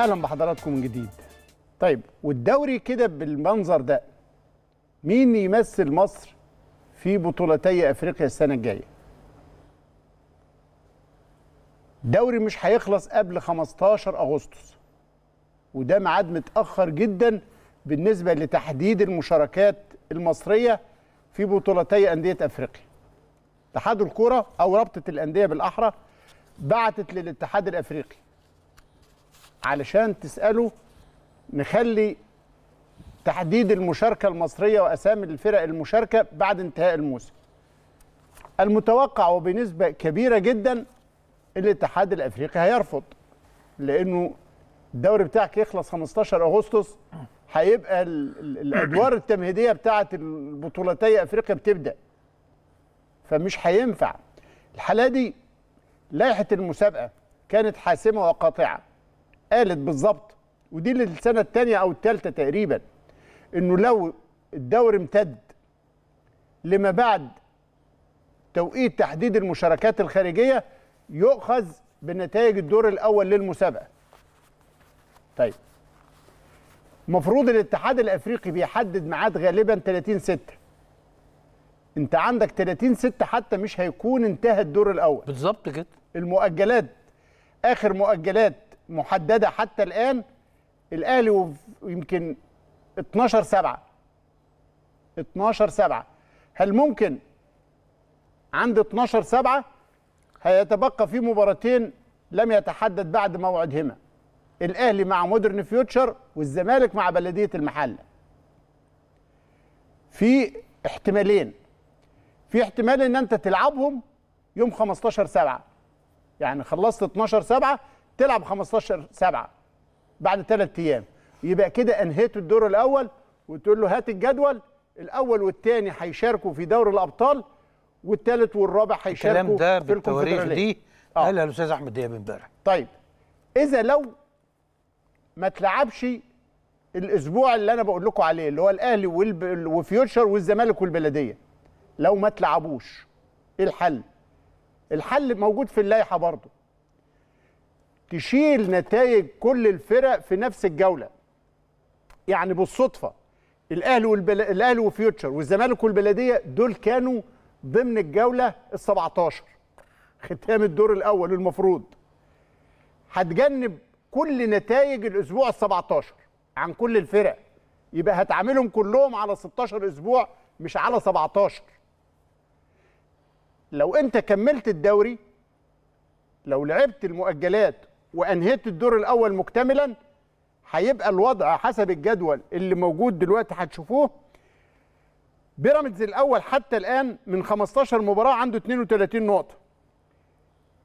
اهلا بحضراتكم من جديد طيب والدوري كده بالمنظر ده مين يمثل مصر في بطولتي افريقيا السنه الجايه دوري مش هيخلص قبل 15 اغسطس وده ميعاد متاخر جدا بالنسبه لتحديد المشاركات المصريه في بطولتي انديه افريقيا اتحاد الكره او رابطه الانديه بالاحرى بعتت للاتحاد الافريقي علشان تساله نخلي تحديد المشاركه المصريه واسامي الفرق المشاركه بعد انتهاء الموسم. المتوقع وبنسبه كبيره جدا الاتحاد الافريقي هيرفض لانه الدوري بتاعك يخلص 15 اغسطس هيبقى الادوار التمهيديه بتاعه البطولتي افريقيا بتبدا فمش هينفع الحاله دي لائحه المسابقه كانت حاسمه وقاطعه قالت بالظبط ودي للسنه الثانيه او الثالثه تقريبا انه لو الدوري امتد لما بعد توقيت تحديد المشاركات الخارجيه يؤخذ بنتائج الدور الاول للمسابقه. طيب المفروض الاتحاد الافريقي بيحدد ميعاد غالبا 30 6 انت عندك 30 6 حتى مش هيكون انتهى الدور الاول بالظبط كده المؤجلات اخر مؤجلات محدده حتى الان الاهلي ويمكن 12 7 12 7 هل ممكن عند 12 7 هيتبقى في مباراتين لم يتحدد بعد موعدهما الاهلي مع مودرن فيوتشر والزمالك مع بلديه المحله في احتمالين في احتمال ان انت تلعبهم يوم 15 7 يعني خلصت 12 7 تلعب 15 7 بعد ثلاث ايام يبقى كده انهيت الدور الاول وتقول له هات الجدول الاول والثاني هيشاركوا في دوري الابطال والثالث والرابع هيشاركوا في الكلام ده بالتواريخ دي آه. قالها الاستاذ احمد دياب امبارح طيب اذا لو ما تلعبش الاسبوع اللي انا بقول لكم عليه اللي هو الاهلي والب... وفيوتشر والزمالك والبلديه لو ما تلعبوش ايه الحل الحل موجود في اللائحه برضه تشيل نتائج كل الفرق في نفس الجوله يعني بالصدفه الاهلي والبل... الاهلي وفيوتشر والزمالك والبلديه دول كانوا ضمن الجوله ال 17 ختام الدور الاول المفروض هتجنب كل نتائج الاسبوع ال 17 عن كل الفرق يبقى هتعاملهم كلهم على 16 اسبوع مش على 17 لو انت كملت الدوري لو لعبت المؤجلات وانهيت الدور الاول مكتملا هيبقى الوضع حسب الجدول اللي موجود دلوقتي هتشوفوه بيراميدز الاول حتى الان من 15 مباراه عنده 32 نقطه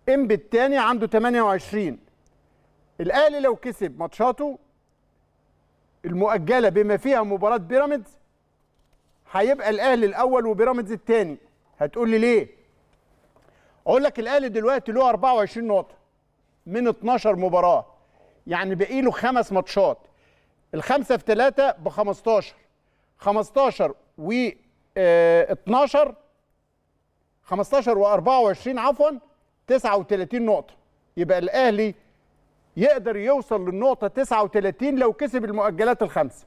انبي الثاني عنده 28 الاهلي لو كسب ماتشاته المؤجله بما فيها مباراه بيراميدز هيبقى الاهلي الاول وبيراميدز الثاني هتقول لي ليه اقول لك الاهلي دلوقتي له 24 نقطه من 12 مباراه يعني بقي له خمس ماتشات الخمسه في ثلاثه ب 15 15 و 12 15 و 24 عفوا 39 نقطه يبقى الاهلي يقدر يوصل للنقطه 39 لو كسب المؤجلات الخمسه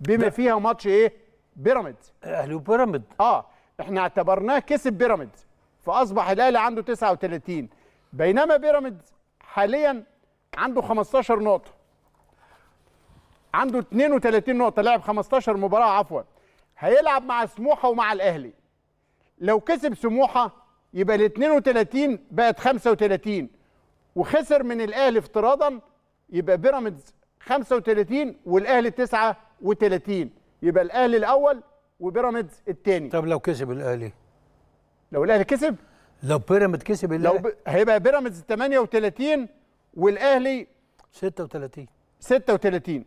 بما فيها ماتش ايه بيراميدز اهلي وبيراميدز اه احنا اعتبرناه كسب بيراميدز فاصبح الاهلي عنده 39 بينما بيراميدز حاليا عنده 15 نقطه عنده 32 نقطه لعب 15 مباراه عفوا هيلعب مع سموحه ومع الاهلي لو كسب سموحه يبقى ال 32 بقت 35 وخسر من الاهلي افتراضا يبقى بيراميدز 35 والاهلي 39 يبقى الاهلي الاول وبيراميدز الثاني طب لو كسب الاهلي لو الاهلي كسب لو بيراميدز كسب لو ب... هيبقى بيراميدز 38 والاهلي 36 36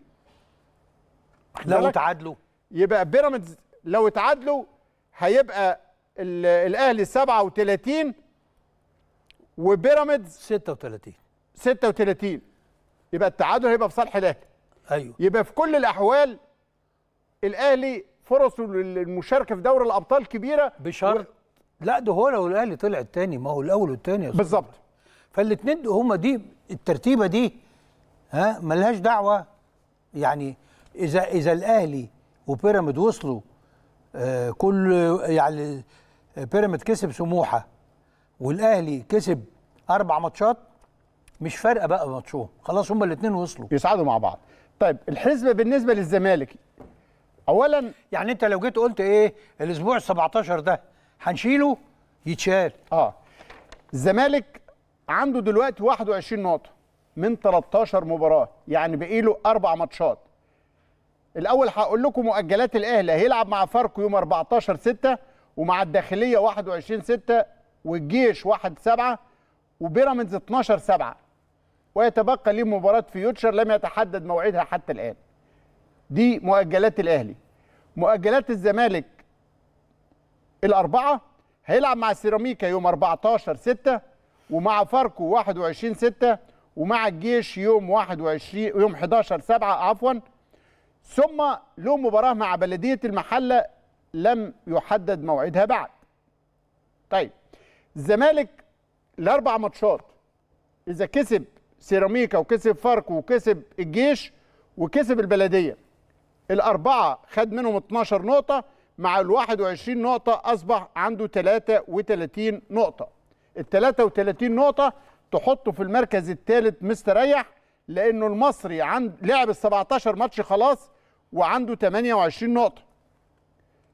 لو تعادلوا يبقى بيراميدز لو تعادلوا هيبقى الاهلي 37 وبيراميدز 36 36 يبقى التعادل هيبقى في صالح الاهلي ايوه يبقى في كل الاحوال الاهلي فرصه للمشاركه في دوري الابطال كبيره بشرط لا ده هو لو الاهلي طلع الثاني ما هو الاول والثاني بالظبط فالاثنين هما دي الترتيبه دي ها ملهاش دعوه يعني اذا اذا الاهلي وبيراميد وصلوا آه كل يعني آه، بيراميد كسب سموحه والاهلي كسب اربع ماتشات مش فارقه بقى ماتشهم خلاص هما الاثنين وصلوا يصعدوا مع بعض طيب الحسبه بالنسبه للزمالك اولا يعني انت لو جيت قلت ايه الاسبوع 17 ده هنشيله يتشال اه الزمالك عنده دلوقتي 21 نقطه من 13 مباراه يعني باقي له اربع ماتشات الاول هقول لكم مؤجلات الاهلي هيلعب مع فاركو يوم 14 6 ومع الداخليه 21 6 والجيش 1 7 وبيراميدز 12 7 ويتبقى ليه مباراه فيوتشر لم يتحدد موعدها حتى الان دي مؤجلات الاهلي مؤجلات الزمالك الاربعه هيلعب مع سيراميكا يوم 14 6 ومع فاركو 21 6 ومع الجيش يوم 21 يوم 11 7 عفوا ثم له مباراه مع بلديه المحله لم يحدد موعدها بعد. طيب الزمالك الاربع ماتشات اذا كسب سيراميكا وكسب فاركو وكسب الجيش وكسب البلديه الاربعه خد منهم 12 نقطه مع ال 21 نقطة أصبح عنده 33 نقطة. ال 33 نقطة تحطه في المركز الثالث مستريح لأنه المصري عند لعب ال 17 ماتش خلاص وعنده 28 نقطة.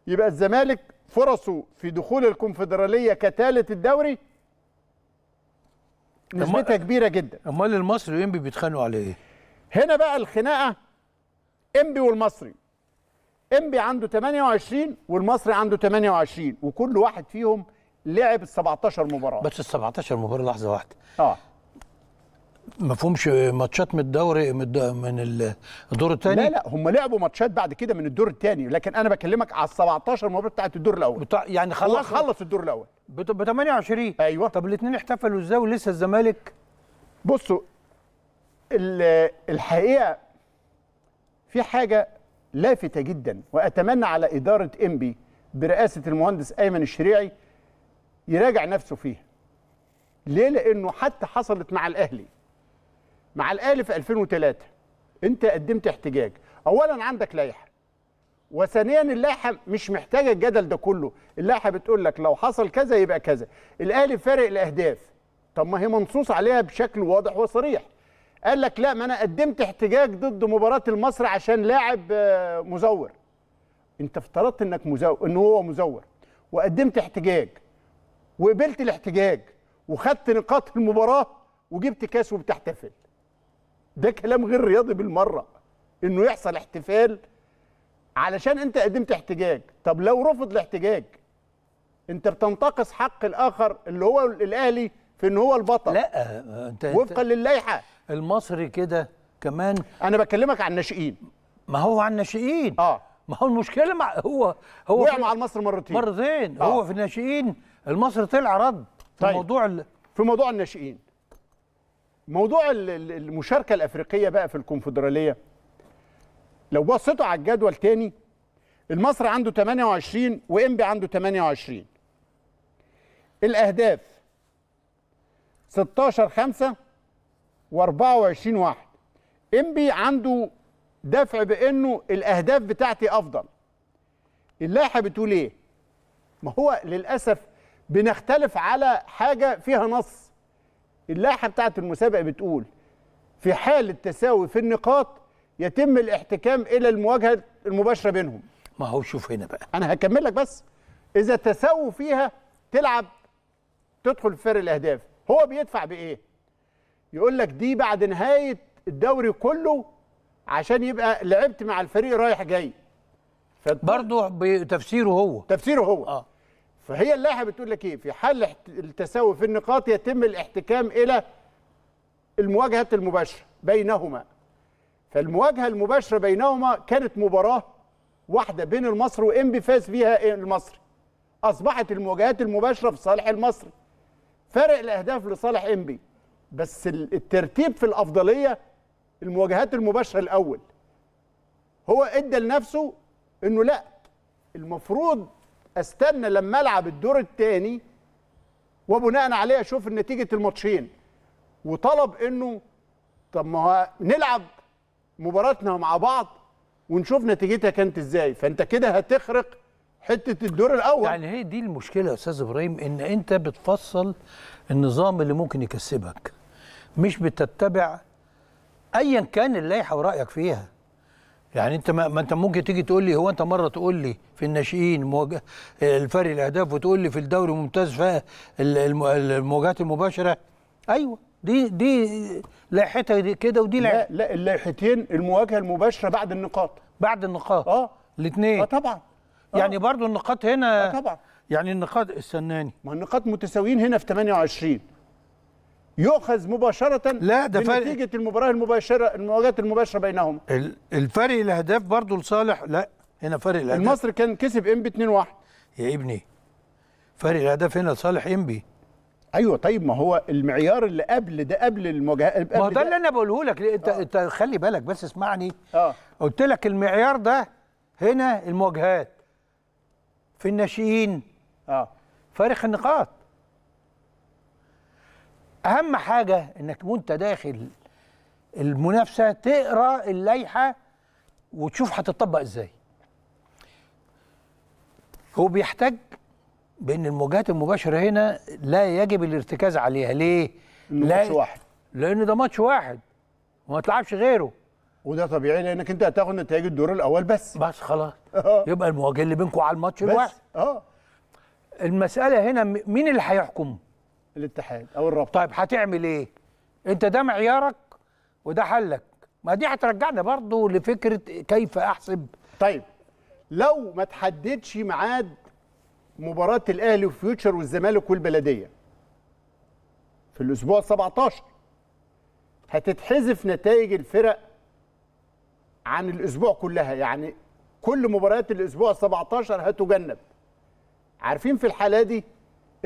يبقى الزمالك فرصه في دخول الكونفدرالية كثالث الدوري نسبتها كبيرة جدا. أمال المصري وإنبي بيتخانقوا على إيه؟ هنا بقى الخناقة إنبي والمصري انبي عنده 28 والمصري عنده 28 وكل واحد فيهم لعب ال 17 مباراه بس ال 17 مباراه لحظه واحده اه ما فهمش ماتشات من الدوري من الدور الثاني لا لا هم لعبوا ماتشات بعد كده من الدور الثاني لكن انا بكلمك على ال 17 مباراه بتاعت الدور الاول بتاع يعني خلص خلص الدور الاول ب 28 ايوه طب الاثنين احتفلوا ازاي ولسه الزمالك بصوا الحقيقه في حاجه لافتة جدا وأتمنى على إدارة إنبي برئاسة المهندس أيمن الشريعي يراجع نفسه فيها ليه لأنه حتى حصلت مع الأهلي مع الأهلي في 2003 أنت قدمت احتجاج أولا عندك لائحة وثانيا اللائحه مش محتاجه الجدل ده كله اللائحه بتقول لك لو حصل كذا يبقى كذا الاهلي فارق الاهداف طب ما هي منصوص عليها بشكل واضح وصريح قال لك لا ما انا قدمت احتجاج ضد مباراه المصري عشان لاعب آه، مزور انت افترضت انك مزور ان هو مزور وقدمت احتجاج وقبلت الاحتجاج وخدت نقاط المباراه وجبت كاس وبتحتفل ده كلام غير رياضي بالمره انه يحصل احتفال علشان انت قدمت احتجاج طب لو رفض الاحتجاج انت بتنتقص حق الاخر اللي هو الاهلي في ان هو البطل لا آه، آه، انت وفقا للائحه المصري كده كمان انا بكلمك عن الناشئين ما هو عن الناشئين اه ما هو المشكله مع هو هو وقع مع المصري مرتين مرتين آه. هو في الناشئين المصري طلع رد في طيب. موضوع ال... في موضوع الناشئين موضوع المشاركه الافريقيه بقى في الكونفدراليه لو بصيتوا على الجدول تاني المصري عنده 28 وانبي عنده 28 الاهداف 16 5 و24 واحد انبي عنده دفع بانه الاهداف بتاعتي افضل اللائحه بتقول ايه ما هو للاسف بنختلف على حاجه فيها نص اللائحه بتاعت المسابقه بتقول في حال التساوي في النقاط يتم الاحتكام الى المواجهه المباشره بينهم ما هو شوف هنا بقى انا هكمل لك بس اذا تساووا فيها تلعب تدخل في فرق الاهداف هو بيدفع بايه يقول لك دي بعد نهايه الدوري كله عشان يبقى لعبت مع الفريق رايح جاي برضه بتفسيره هو تفسيره هو اه فهي اللائحه بتقول لك ايه في حال التساوي في النقاط يتم الاحتكام الى المواجهه المباشره بينهما فالمواجهه المباشره بينهما كانت مباراه واحده بين المصري وانبي فاز فيها المصري اصبحت المواجهات المباشره في صالح المصري فرق الاهداف لصالح انبي بس الترتيب في الافضليه المواجهات المباشره الاول هو ادى لنفسه انه لا المفروض استنى لما العب الدور الثاني وبناء عليه اشوف نتيجه الماتشين وطلب انه طب ما نلعب مباراتنا مع بعض ونشوف نتيجتها كانت ازاي فانت كده هتخرق حته الدور الاول يعني هي دي المشكله يا استاذ ابراهيم ان انت بتفصل النظام اللي ممكن يكسبك مش بتتبع ايا كان اللائحه ورايك فيها يعني انت ما, ما انت ممكن تيجي تقول لي هو انت مره تقول لي في الناشئين الفرق الاهداف وتقول لي في الدوري ممتاز المواجهات المباشره ايوه دي دي لائحتها كده ودي لا لا اللائحتين المواجهه المباشره بعد النقاط بعد النقاط اه الاثنين اه طبعا آه. يعني برضو النقاط هنا اه طبعا يعني النقاط استناني ما النقاط متساويين هنا في 28 يؤخذ مباشره لا ده فرق نتيجه المباراه المباشره المواجهات المباشره بينهم الفرق الاهداف برضه لصالح لا هنا فرق الاهداف المصري كان كسب انبي 2-1 يا ابني فرق الاهداف هنا لصالح انبي ايوه طيب ما هو المعيار اللي قبل ده قبل المواجهه ما هو ده اللي انا بقوله لك انت آه. انت خلي بالك بس اسمعني اه قلت لك المعيار ده هنا المواجهات في الناشئين اه فارق النقاط اهم حاجه انك وانت داخل المنافسه تقرا اللائحه وتشوف هتطبق ازاي هو بيحتاج بان المواجهات المباشره هنا لا يجب الارتكاز عليها ليه لا ماتش واحد لان ده ماتش واحد وما تلعبش غيره وده طبيعي لانك انت هتاخد نتائج الدور الاول بس بس خلاص يبقى المواجهه اللي بينكم على الماتش الواحد اه المساله هنا مين اللي هيحكم الاتحاد او الرابطه طيب هتعمل ايه انت ده معيارك وده حلك ما دي هترجعنا برضو لفكره كيف احسب طيب لو ما تحددش ميعاد مباراه الاهلي وفيوتشر والزمالك والبلديه في الاسبوع 17 هتتحذف نتائج الفرق عن الاسبوع كلها يعني كل مباريات الاسبوع 17 هتجنب عارفين في الحاله دي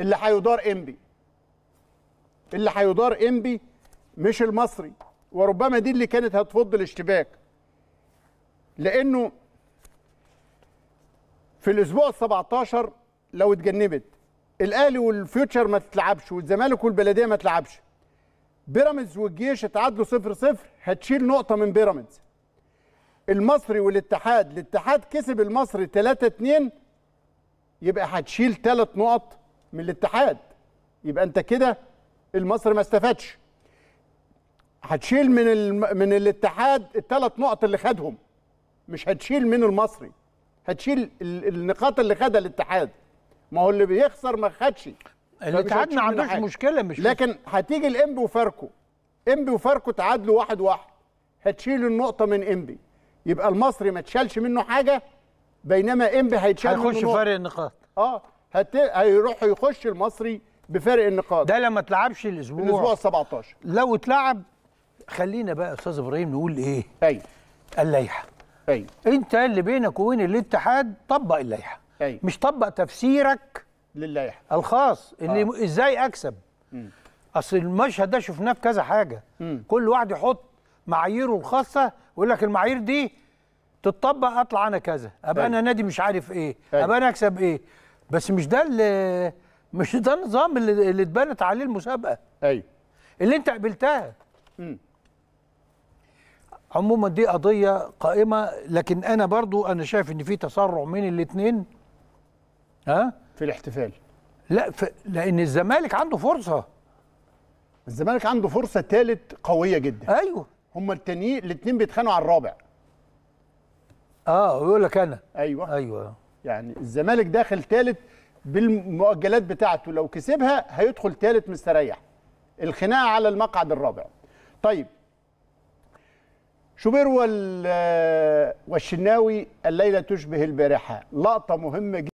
اللي هيدار انبي اللي هيدار انبي مش المصري وربما دي اللي كانت هتفض الاشتباك لانه في الاسبوع ال 17 لو اتجنبت الاهلي والفيوتشر ما تتلعبش والزمالك والبلديه ما تلعبش بيراميدز والجيش اتعادلوا 0 0 هتشيل نقطه من بيراميدز المصري والاتحاد الاتحاد كسب المصري 3 2 يبقى هتشيل 3 نقط من الاتحاد يبقى انت كده المصري ما استفادش هتشيل من ال... من الاتحاد الثلاث نقط اللي خدهم مش هتشيل من المصري هتشيل ال... النقاط اللي خدها الاتحاد ما هو اللي بيخسر ما خدش الاتحاد ما عندوش مشكله مش لكن هتيجي الامبي وفاركو امبي وفاركو تعادلوا واحد واحد هتشيل النقطه من امبي يبقى المصري ما تشالش منه حاجه بينما امبي هيتشال منه هيخش فرق النقاط اه هت... هيروح يخش المصري بفارق النقاط ده لما تلعبش الاسبوع الاسبوع ال 17 لو اتلعب خلينا بقى يا استاذ ابراهيم نقول ايه ايوه اللائحه ايوه انت اللي بينك وبين الاتحاد طبق اللائحه أيوة. مش طبق تفسيرك للائحه الخاص اللي آه. ازاي اكسب م. اصل المشهد ده شفناه في كذا حاجه م. كل واحد يحط معاييره الخاصه ويقول لك المعايير دي تتطبق اطلع انا كذا ابقى أي. انا نادي مش عارف ايه أيوة. ابقى انا اكسب ايه بس مش ده اللي مش ده النظام اللي, اللي اتبنت عليه المسابقه ايوه اللي انت قبلتها امم عموما دي قضيه قائمه لكن انا برضو انا شايف ان في تسرع من الاثنين ها في الاحتفال لا ف... لان الزمالك عنده فرصه الزمالك عنده فرصه ثالث قويه جدا ايوه هما التانيين الاثنين بيتخانقوا على الرابع اه ويقول لك انا ايوه ايوه يعني الزمالك داخل ثالث بالمؤجلات بتاعته لو كسبها هيدخل ثالث مستريح الخناقه على المقعد الرابع طيب شوبير والشناوي الليله تشبه البارحه لقطه مهمه جدا